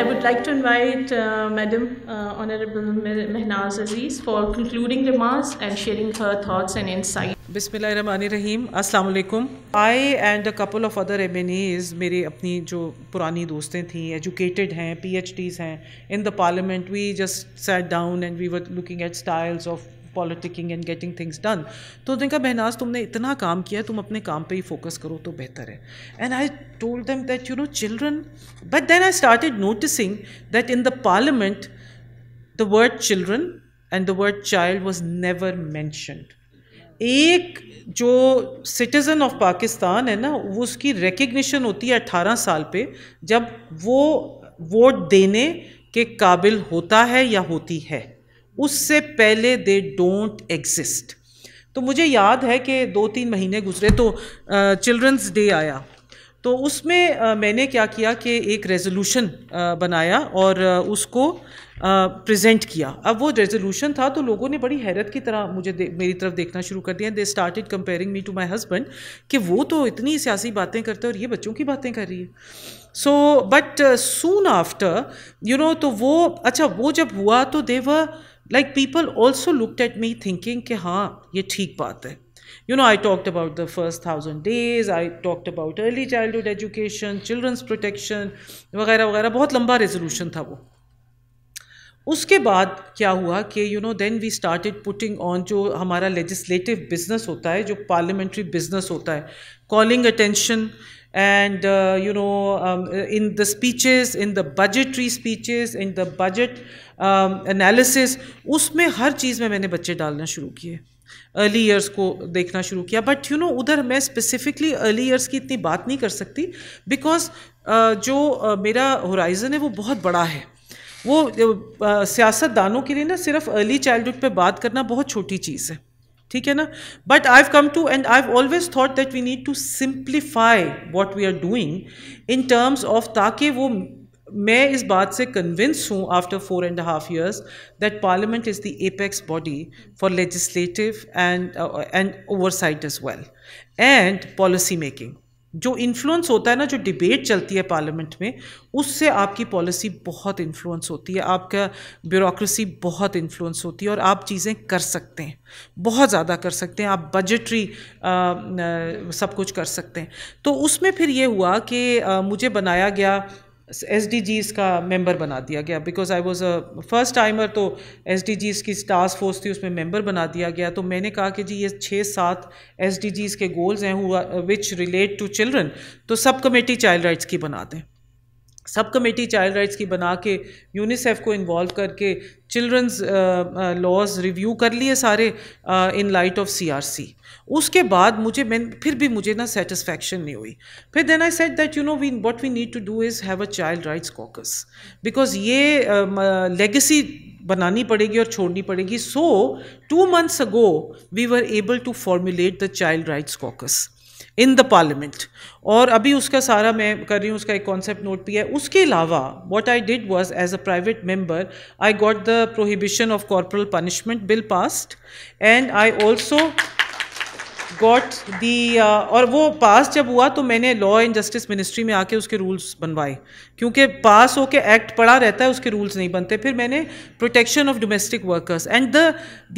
I would like to invite uh, Madam uh, Honorable Mehnaz Aziz for concluding remarks and sharing her thoughts and insights. Bismillahirrahmanirrahim. Assalamu alaikum. I and a couple of other MNEs, मेरे apni jo purani दोस्तें थीं educated हैं PhDs in the parliament we just sat down and we were looking at styles of politicking and getting things done तो उन्होंने कहा बहनाज तुमने इतना काम किया तुम अपने काम पर ही फोकस करो तो बेहतर है and I told them that you know children but then I started noticing that in the parliament the word children and the word child was never mentioned एक जो सिटीज़न ऑफ पाकिस्तान है ना वो उसकी रिकग्निशन होती है अट्ठारह साल पे जब वो वोट देने के काबिल होता है या होती है उससे पहले दे डोंट एग्जिस्ट तो मुझे याद है कि दो तीन महीने गुजरे तो चिल्ड्रंस डे आया तो उसमें मैंने क्या किया कि एक रेजोल्यूशन बनाया और उसको प्रेजेंट किया अब वो रेजोल्यूशन था तो लोगों ने बड़ी हैरत की तरह मुझे मेरी तरफ देखना शुरू कर दिया they started comparing me to my husband कि वो तो इतनी सियासी बातें करते हैं और ये बच्चों की बातें कर रही है so but soon after you know तो वो अच्छा वो जब हुआ तो they were like people also looked at me thinking कि हाँ ये ठीक बात है you know I talked about the first thousand days I talked about early childhood education children's protection वगैरह वगैरह बहुत लंबा रेजोल्यूशन था वो उसके बाद क्या हुआ कि you know then we started putting on जो हमारा लेजिस्लेटिव बिजनेस होता है जो पार्लियामेंट्री बिजनेस होता है calling attention and uh, you know um, in the speeches in the budgetary speeches in the budget analysis um, उसमें हर चीज़ में मैंने बच्चे डालना शुरू किए अर्ली ईयर्स को देखना शुरू किया बट यू नो उधर मैं स्पेसिफिकली अर्ली ईयर्स की इतनी बात नहीं कर सकती बिकॉज uh, जो uh, मेरा होराइज़न है वो बहुत बड़ा है वो uh, सियासतदानों के लिए ना सिर्फ अर्ली चाइल्डहुड पे बात करना बहुत छोटी चीज़ है ठीक है ना but I come to and I always thought that we need to simplify what we are doing in terms of ताकि वो मैं इस बात से कन्विंस हूँ after four and half years that parliament is the apex body for legislative and and oversight is well and policy making जो influence होता है ना जो डिबेट चलती है पार्लियामेंट में उससे आपकी पॉलिसी बहुत इन्फ्लुएंस होती है आपका ब्यूरोक्रेसी बहुत इन्फ्लुएंस होती है और आप चीज़ें कर सकते हैं बहुत ज़्यादा कर सकते हैं आप बजटरी सब कुछ कर सकते हैं तो उसमें फिर ये हुआ कि आ, मुझे बनाया गया एस डी का मेंबर बना दिया गया because I was a first timer तो एस डी की टास्क फोर्स थी उसमें मेंबर बना दिया गया तो मैंने कहा कि जी ये छः सात एस के गोल्स हैं हुआ विच रिलेट टू चिल्ड्रन तो सब कमेटी चाइल्ड राइट्स की बना दें सब कमेटी चाइल्ड राइट्स की बना के यूनिसेफ को इन्वॉल्व करके चिल्ड्रंस लॉज रिव्यू कर लिए सारे इन लाइट ऑफ सीआरसी उसके बाद मुझे मैं फिर भी मुझे ना सेटिस्फैक्शन नहीं हुई फिर then I said that you know we what we need to do is have a child rights caucus because ये लेगेसी um, uh, बनानी पड़ेगी और छोड़नी पड़ेगी so two months ago we were able to formulate the child rights caucus in the parliament और अभी उसका सारा मैं कर रही हूँ उसका एक कॉन्सेप्ट नोट भी है उसके अलावा what I did was as a private member I got the prohibition of corporal punishment bill passed and I also got the uh, और वो पास जब हुआ तो मैंने लॉ एंड जस्टिस मिनिस्ट्री में आके उसके रूल्स बनवाए क्योंकि पास होके एक्ट पड़ा रहता है उसके रूल्स नहीं बनते फिर मैंने protection of domestic workers and the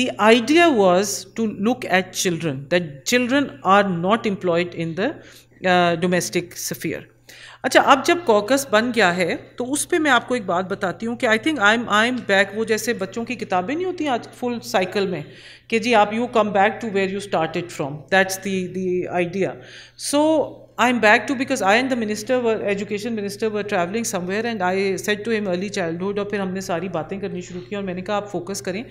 the idea was to look at children that children are not employed in the domestic sphere अच्छा अब जब कॉकस बन गया है तो उस पर मैं आपको एक बात बताती हूँ कि I think I am I am back वो जैसे बच्चों की किताबें नहीं होती आज फुल साइकिल में कि जी आप you come back to where you started from that's the the idea so I am back to because I and the minister was education minister was travelling somewhere and I said to him early childhood और फिर हमने सारी बातें करनी शुरू की और मैंने कहा आप फोकस करें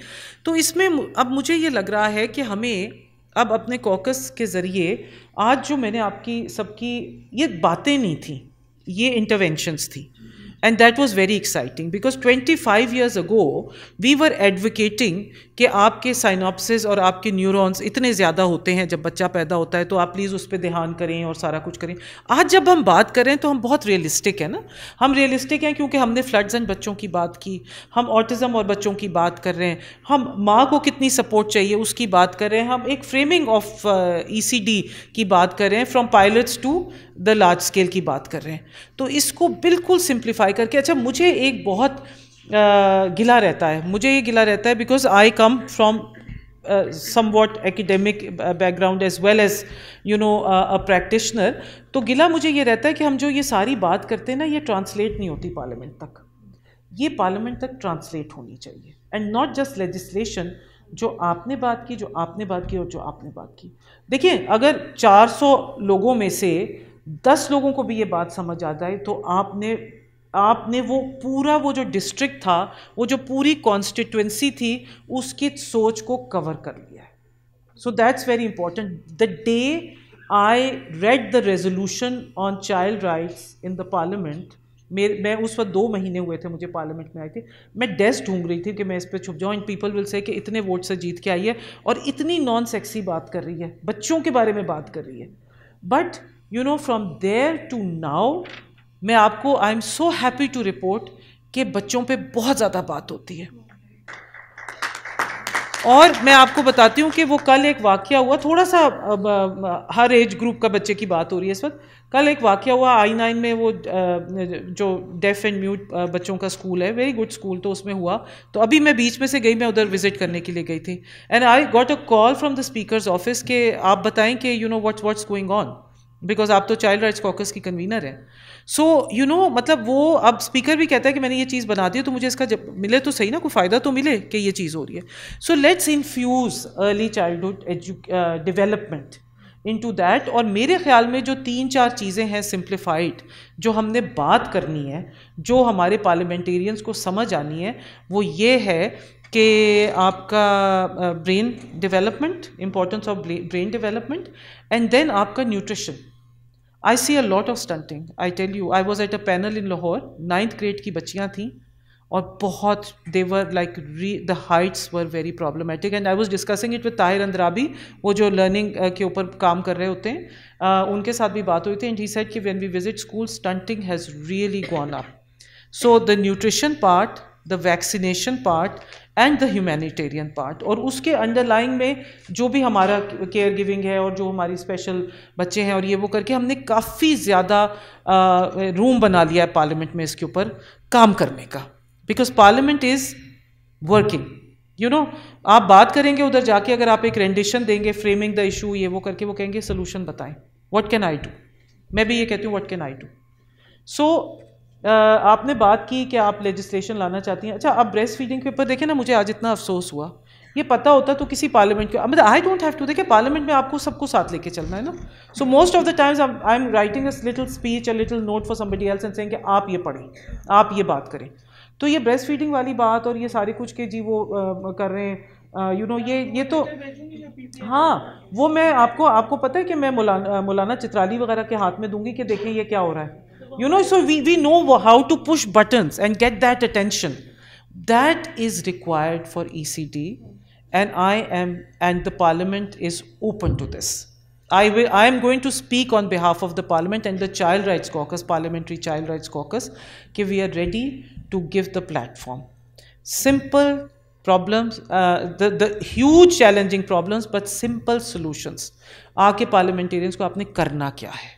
तो इसमें अब मुझे ये लग रहा है कि हमें अब अपने कॉकस के ज़रिए आज जो मैंने आपकी सबकी ये बातें नहीं थी ये इंटरवेंशंस थी And that was very exciting because 25 years ago we were advocating कि आपके साइनोपसिस और आपके न्यूरोन्स इतने ज़्यादा होते हैं जब बच्चा पैदा होता है तो आप प्लीज़ उस पर ध्यान करें और सारा कुछ करें आज जब हम बात करें तो हम बहुत रियलिस्टिक हैं ना हम रियलिस्टिक हैं क्योंकि हमने फ्लड्स एंड बच्चों की बात की हम ऑटिज़म और बच्चों की बात कर रहे हैं हम माँ को कितनी सपोर्ट चाहिए उसकी बात कर रहे हैं हम एक framing of E C D की बात कर रहे हैं from pilots to the large scale की बात कर रहे हैं तो इसको बिल्कुल सिंप्लीफाई ट्राई करके अच्छा मुझे एक बहुत गिला रहता है मुझे ये गिला रहता है because I come from somewhat academic background as well as you know a practitioner तो गिला मुझे ये रहता है कि हम जो ये सारी बात करते हैं ना ये ट्रांसलेट नहीं होती पार्लियामेंट तक ये पार्लियामेंट तक ट्रांसलेट होनी चाहिए एंड नॉट जस्ट लेजिस्लेशन जो आपने बात की जो आपने बात की और जो आपने बात की देखिए अगर 400 लोगों में से 10 लोगों को भी ये बात समझ आ जाए तो आपने आपने वो पूरा वो जो डिस्ट्रिक्ट था वो जो पूरी कॉन्स्टिट्यूंसी थी उसकी सोच को कवर कर लिया है so that's very important the day I read the resolution on child rights in the parliament मेरे मैं उस वक्त दो महीने हुए थे मुझे पार्लियामेंट में आई थी मैं डेस्क ढूंढ रही थी कि मैं इस पर छुप जाऊँ एंड पीपल विल से कि इतने वोट से जीत के आई है और इतनी नॉन सेक्सी बात कर रही है बच्चों के बारे में बात कर रही है but you know from there to now मैं आपको I am so happy to report कि बच्चों पे बहुत ज़्यादा बात होती है और मैं आपको बताती हूँ कि वो कल एक वाक्य हुआ थोड़ा सा अब, अब, हर एज ग्रुप का बच्चे की बात हो रही है इस वक्त कल एक वाक्य हुआ आई नाइन में वो जो डेफ एंड म्यूट बच्चों का स्कूल है वेरी गुड स्कूल तो उसमें हुआ तो अभी मैं बीच में से गई मैं उधर विज़िट करने के लिए गई थी and I got a call from the speaker office के आप बताएं कि you know what's what's going on because आप तो चाइल्ड राइट्स कॉकस की कन्वीनर हैं सो यू नो मतलब वो अब स्पीकर भी कहता है कि मैंने ये चीज़ बना दी तो मुझे इसका जब मिले तो सही ना कोई फ़ायदा तो मिले कि ये चीज़ हो रही है so let's infuse early childhood edu development into that और मेरे ख्याल में जो तीन चार चीज़ें हैं सिम्प्लीफाइड जो हमने बात करनी है जो हमारे पार्लियामेंटेरियंस को समझ आनी है वो ये है कि आपका brain development importance of brain development and then आपका nutrition I see a lot of stunting I tell you I was at a panel in Lahore ninth grade की बच्चियाँ थीं और बहुत देवर लाइक री the heights were very problematic and I was discussing it with Tahir Andrabi वो जो learning uh, के ऊपर काम कर रहे होते हैं uh, उनके साथ भी बात हुई थी एंड ही सेड कि when we visit school stunting has really gone up so the nutrition part the vaccination part and the humanitarian part और उसके अंडरलाइंग में जो भी हमारा केयर गिविंग है और जो हमारी स्पेशल बच्चे हैं और ये वो करके हमने काफ़ी ज़्यादा रूम बना लिया है पार्लियामेंट में इसके ऊपर काम करने का because parliament is working you know आप बात करेंगे उधर जाके अगर आप एक रेंडिशन देंगे फ्रेमिंग द इशू ये वो करके वो कहेंगे सोल्यूशन बताएं वट कैन आई डू मैं भी ये कहती हूँ what can I do so आपने बात की कि आप लेजिस्लेशन लाना चाहती हैं अच्छा आप ब्रेस्ट फीडिंग के देखें ना मुझे आज इतना अफसोस हुआ ये पता होता तो किसी पार्लियामेंट के मतलब आई डोंट हैव टू देखिए पार्लियामेंट में आपको सबको साथ लेके चलना है ना so most of the times I am writing a little speech a little note for somebody else and saying कि आप ये पढ़ें आप ये बात करें तो ये ब्रेस्ट फीडिंग वाली बात और ये सारे कुछ के जी वो आ, कर रहे हैं यू नो ये ये तो हाँ वो मैं आपको आपको पता है कि मैं मौलाना मौलाना चित्राली वगैरह के हाथ में दूंगी कि देखें ये क्या हो रहा है you know so we, we know how to push buttons and get that attention that is required for ecd and i am and the parliament is open to this I, will, I am going to speak on behalf of the Parliament and the Child Rights Caucus, Parliamentary Child Rights Caucus, कि we are ready to give the platform. Simple problems, uh, the, the huge challenging problems, but simple solutions. आके parliamentarians को आपने करना क्या है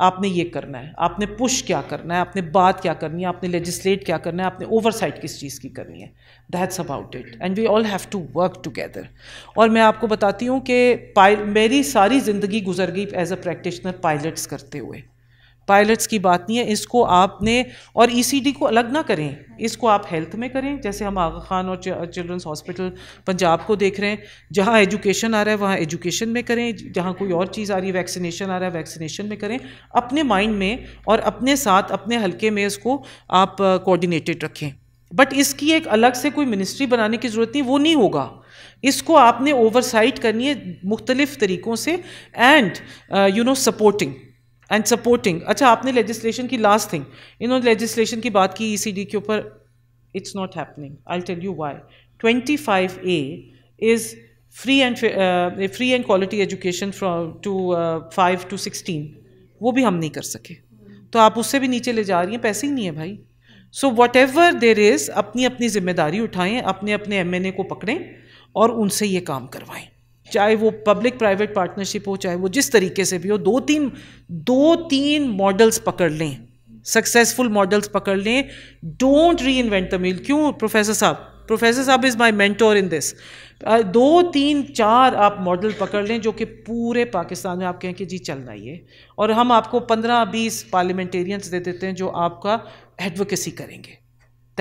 आपने ये करना है आपने पुश क्या करना है आपने बात क्या करनी है आपने लेजिस्लेट क्या करना है आपने ओवरसाइट किस चीज़ की करनी है that's about it and we all have to work together और मैं आपको बताती हूँ कि मेरी सारी ज़िंदगी गुजर गई एज अ प्रैक्टिशनर पायलट्स करते हुए पायलट्स की बात नहीं है इसको आपने और ईसीडी e को अलग ना करें इसको आप हेल्थ में करें जैसे हम आगा खान और चिल्ड्रंस हॉस्पिटल पंजाब को देख रहे हैं जहाँ एजुकेशन आ रहा है वहाँ एजुकेशन में करें जहाँ कोई और चीज़ आ रही है वैक्सीनेशन आ रहा है वैक्सीनेशन में करें अपने माइंड में और अपने साथ अपने हल्के में इसको आप कोऑर्डिनेटेड रखें बट इसकी एक अलग से कोई मिनिस्ट्री बनाने की ज़रूरत नहीं वो नहीं होगा इसको आपने ओवरसाइट करनी है मुख्तलिफ़ तरीक़ों से and you know supporting and supporting अच्छा आपने लेजिस्लेशन की लास्ट थिंग इन्होंने लेजिस्लेशन की बात की ईसीडी e के ऊपर it's not happening I tell you why twenty five A is free and free and quality education from to five to sixteen वो भी हम नहीं कर सके तो आप उससे भी नीचे ले जा रही हैं पैसे ही नहीं है भाई so whatever there is अपनी अपनी जिम्मेदारी उठाएं अपने अपने एम को पकड़ें और उनसे ये काम करवाएं चाहे वो पब्लिक प्राइवेट पार्टनरशिप हो चाहे वो जिस तरीके से भी हो दो तीन दो तीन मॉडल्स पकड़ लें सक्सेसफुल मॉडल्स पकड़ लें डोंट री इन्वेंट द मील क्यों प्रोफेसर साहब प्रोफेसर साहब is my mentor in this दो तीन चार आप मॉडल पकड़ लें जो कि पूरे पाकिस्तान में आप कहें कि जी चलना ये और हम आपको पंद्रह बीस पार्लियामेंटेरियंस दे देते हैं जो आपका एडवोकेसी करेंगे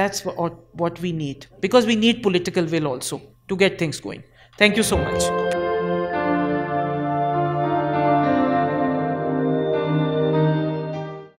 that's what we need because we need political will also to get things going thank you so much